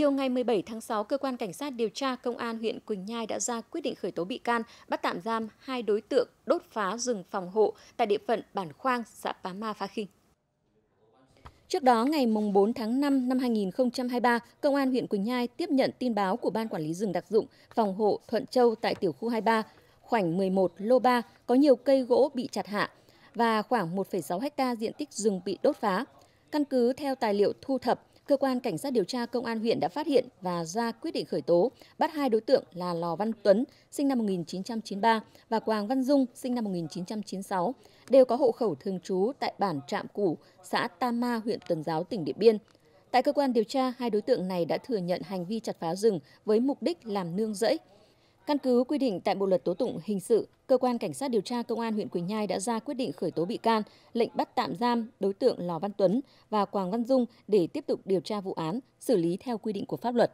Chiều ngày 17 tháng 6, cơ quan cảnh sát điều tra công an huyện Quỳnh Nhai đã ra quyết định khởi tố bị can, bắt tạm giam hai đối tượng đốt phá rừng phòng hộ tại địa phận bản Khoang, xã Pá Ma Pha Khinh. Trước đó, ngày 4 tháng 5 năm 2023, Công an huyện Quỳnh Nhai tiếp nhận tin báo của Ban Quản lý rừng đặc dụng, phòng hộ Thuận Châu tại tiểu khu 23, khoảnh 11, lô 3, có nhiều cây gỗ bị chặt hạ và khoảng 1,6 ha diện tích rừng bị đốt phá. Căn cứ theo tài liệu thu thập, cơ quan cảnh sát điều tra công an huyện đã phát hiện và ra quyết định khởi tố, bắt hai đối tượng là Lò Văn Tuấn, sinh năm 1993 và Quảng Văn Dung, sinh năm 1996, đều có hộ khẩu thường trú tại bản Trạm Củ, xã Tam Ma, huyện Tuần Giáo, tỉnh Điện Biên. Tại cơ quan điều tra, hai đối tượng này đã thừa nhận hành vi chặt phá rừng với mục đích làm nương rẫy. Căn cứ quy định tại Bộ luật tố tụng hình sự, cơ quan cảnh sát điều tra công an huyện Quỳnh Nhai đã ra quyết định khởi tố bị can, lệnh bắt tạm giam đối tượng Lò Văn Tuấn và Quảng Văn Dung để tiếp tục điều tra vụ án, xử lý theo quy định của pháp luật.